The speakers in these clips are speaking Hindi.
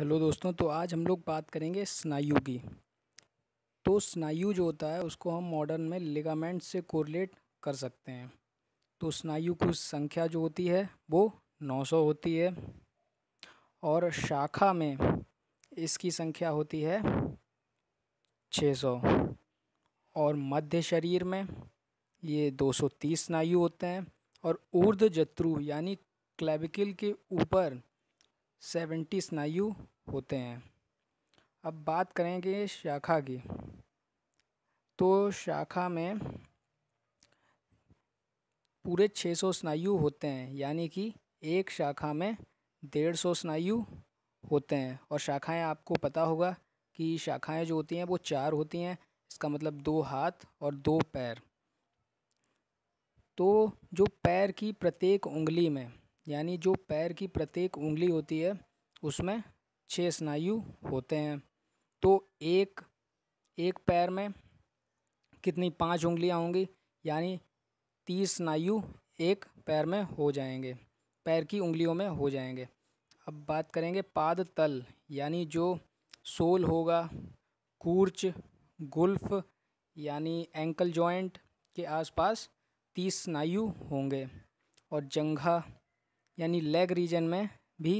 हेलो दोस्तों तो आज हम लोग बात करेंगे स्नायु की तो स्नायु जो होता है उसको हम मॉडर्न में लिगामेंट से कोरिलेट कर सकते हैं तो स्नायु की संख्या जो होती है वो 900 होती है और शाखा में इसकी संख्या होती है 600 और मध्य शरीर में ये 230 स्नायु होते हैं और ऊर्ध जत्रु यानी क्लेविकल के ऊपर सेवेंटी स्नायु होते हैं अब बात करेंगे शाखा की तो शाखा में पूरे छः सौ स्नायु होते हैं यानी कि एक शाखा में डेढ़ सौ स्नायु होते हैं और शाखाएं आपको पता होगा कि शाखाएं जो होती हैं वो चार होती हैं इसका मतलब दो हाथ और दो पैर तो जो पैर की प्रत्येक उंगली में यानी जो पैर की प्रत्येक उंगली होती है उसमें छः स्नायु होते हैं तो एक एक पैर में कितनी पांच उंगलियां होंगी यानी तीस स्नायु एक पैर में हो जाएंगे पैर की उंगलियों में हो जाएंगे अब बात करेंगे पाद तल यानी जो सोल होगा कूर्च गुल्फ यानी एंकल जॉइंट के आसपास तीस स्नायु होंगे और जंघा यानी लेग रीजन में भी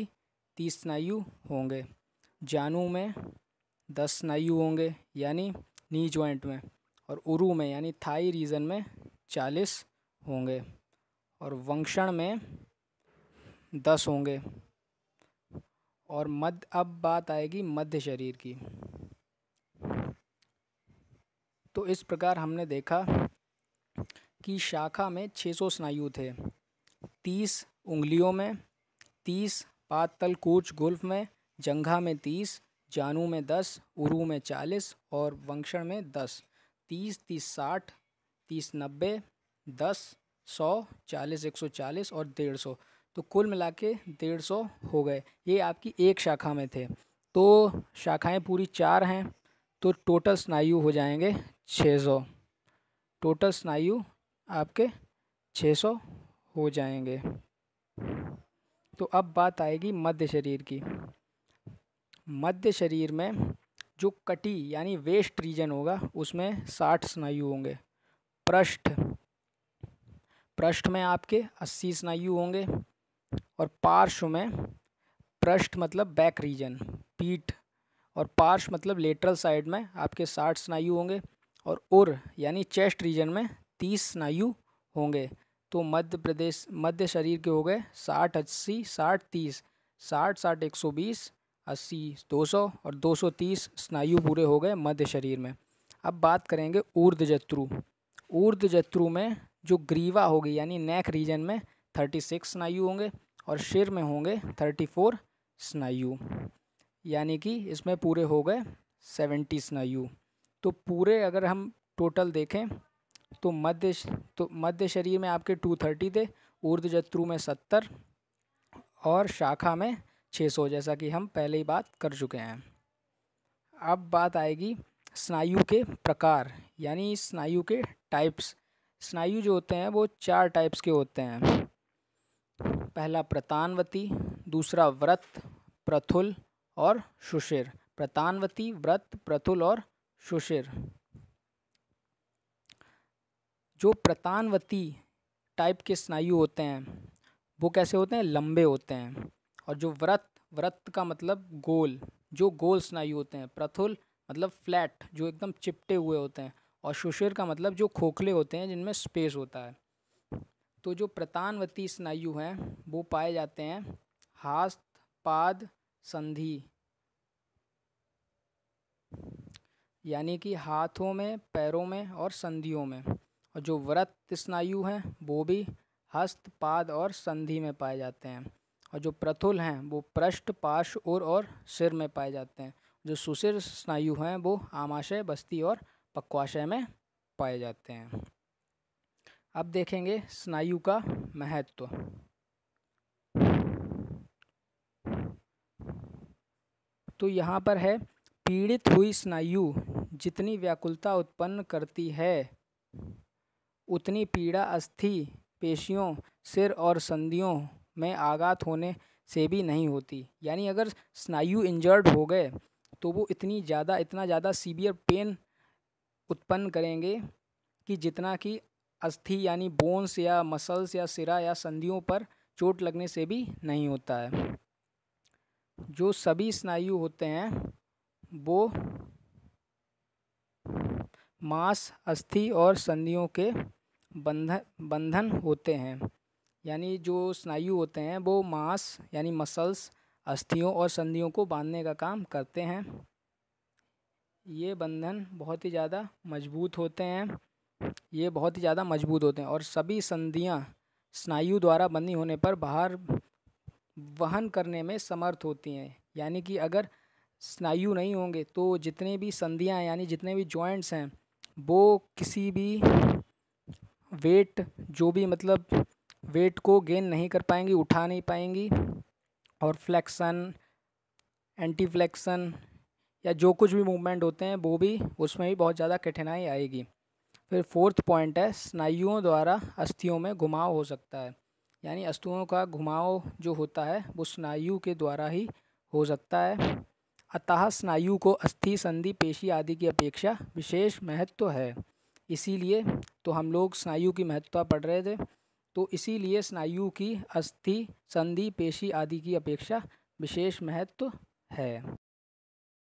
तीस स्नायु होंगे जानू में दस स्नायु होंगे यानी नी ज्वाइंट में और उरु में यानी थाई रीजन में चालीस होंगे और वंक्षण में दस होंगे और मध्य अब बात आएगी मध्य शरीर की तो इस प्रकार हमने देखा कि शाखा में 600 स्नायु थे तीस उंगलियों में तीस पात तल कूच गुल्फ में जंघा में तीस जानू में दस उरू में चालीस और वंक्षण में दस तीस तीस साठ तीस नब्बे दस सौ चालीस एक सौ चालीस और डेढ़ सौ तो कुल मिला के डेढ़ सौ हो गए ये आपकी एक शाखा में थे तो शाखाएं पूरी चार हैं तो टोटल स्नायु हो जाएंगे छः सौ टोटल स्नायु आपके छः सौ हो जाएंगे तो अब बात आएगी मध्य शरीर की मध्य शरीर में जो कटी यानी वेस्ट रीजन होगा उसमें साठ स्नायु होंगे पृष्ठ पृष्ठ में आपके अस्सी स्नायु होंगे और पार्श्व में पृष्ठ मतलब बैक रीजन पीठ और पार्श मतलब लेटरल साइड में आपके साठ स्नायु होंगे और उर यानी चेस्ट रीजन में तीस स्नायु होंगे तो मध्य प्रदेश मध्य शरीर के हो गए साठ अस्सी साठ तीस साठ साठ एक सौ बीस अस्सी दो सौ और दो सौ तीस स्नायु पूरे हो गए मध्य शरीर में अब बात करेंगे ऊर्ध जत्रु ऊर्ध जत्रु में जो ग्रीवा होगी यानी नेक रीजन में थर्टी सिक्स स्नायु होंगे और शिर में होंगे थर्टी फोर स्नायु यानी कि इसमें पूरे हो गए सेवेंटी स्नायु तो पूरे अगर हम टोटल देखें तो मध्य तो मध्य शरीर में आपके टू थर्टी थे ऊर्ध जत्रु में सत्तर और शाखा में छः सौ जैसा कि हम पहले ही बात कर चुके हैं अब बात आएगी स्नायु के प्रकार यानी स्नायु के टाइप्स स्नायु जो होते हैं वो चार टाइप्स के होते हैं पहला प्रतानवती दूसरा व्रत प्रथुल और शुशिर प्रतानवती व्रत प्रथुल और शुशिर जो प्रतानवती टाइप के स्नायु होते हैं वो कैसे होते हैं लंबे होते हैं और जो व्रत व्रत का मतलब गोल जो गोल स्नायु होते हैं प्रथुल मतलब फ्लैट जो एकदम चिपटे हुए होते हैं और शुशिर का मतलब जो खोखले होते हैं जिनमें स्पेस होता है तो जो प्रतानवती स्नायु हैं वो पाए जाते हैं हाथ पाद संधि यानी कि हाथों में पैरों में और संधियों में और जो व्रत स्नायु हैं वो भी हस्त पाद और संधि में पाए जाते हैं और जो प्रथुल हैं वो पृष्ठ पाश और और सिर में पाए जाते हैं जो सुशिर स्नायु हैं वो आमाशय बस्ती और पक्वाशय में पाए जाते हैं अब देखेंगे स्नायु का महत्व तो यहाँ पर है पीड़ित हुई स्नायु जितनी व्याकुलता उत्पन्न करती है उतनी पीड़ा अस्थि पेशियों सिर और संधियों में आघात होने से भी नहीं होती यानी अगर स्नायु इंजर्ड हो गए तो वो इतनी ज़्यादा इतना ज़्यादा सीवियर पेन उत्पन्न करेंगे कि जितना कि अस्थि यानी बोन्स या मसल्स या सिरा या संधियों पर चोट लगने से भी नहीं होता है जो सभी स्नायु होते हैं वो मांस अस्थि और संधियों के बंधन बंधन होते हैं यानी जो स्नायु होते हैं वो मांस यानी मसल्स अस्थियों और संधियों को बांधने का काम करते हैं ये बंधन बहुत ही ज़्यादा मजबूत होते हैं ये बहुत ही ज़्यादा मजबूत होते हैं और सभी संधियाँ स्नायु द्वारा बनी होने पर बाहर वहन करने में समर्थ होती हैं यानी कि अगर स्नायु नहीं होंगे तो जितने भी संधियाँ यानी जितने भी जॉइंट्स हैं वो किसी भी वेट जो भी मतलब वेट को गेन नहीं कर पाएंगी उठा नहीं पाएंगी और फ्लैक्सन एंटी फ्लेक्सन या जो कुछ भी मूवमेंट होते हैं वो भी उसमें भी बहुत ज़्यादा कठिनाई आएगी फिर फोर्थ पॉइंट है स्नायुओं द्वारा अस्थियों में घुमाव हो सकता है यानी अस्थियों का घुमाव जो होता है वो स्नायु के द्वारा ही हो सकता है अतः स्नायु को अस्थि संधि पेशी आदि की अपेक्षा विशेष महत्व तो है इसीलिए तो हम लोग स्नायु की महत्वता पढ़ रहे थे तो इसीलिए स्नायु की अस्थि संधि पेशी आदि की अपेक्षा विशेष महत्व है